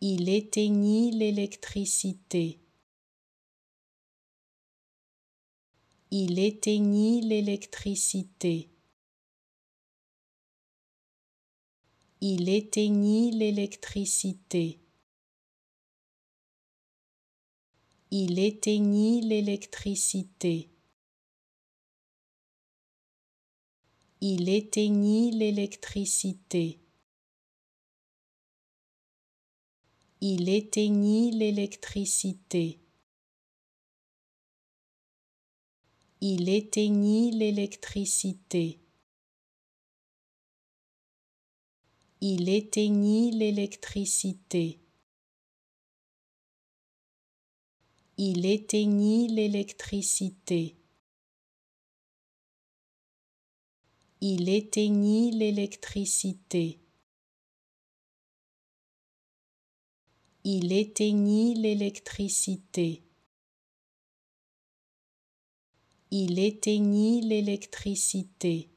Il éteignit l'électricité. Il éteignit l'électricité. Il éteignit l'électricité. Il éteignit l'électricité. Il éteignit l'électricité. Il éteignit l'électricité. Il éteignit l'électricité. Il éteignit l'électricité. Il éteignit l'électricité. Il éteignit l'électricité. Il éteignit l'électricité. Il éteignit l'électricité.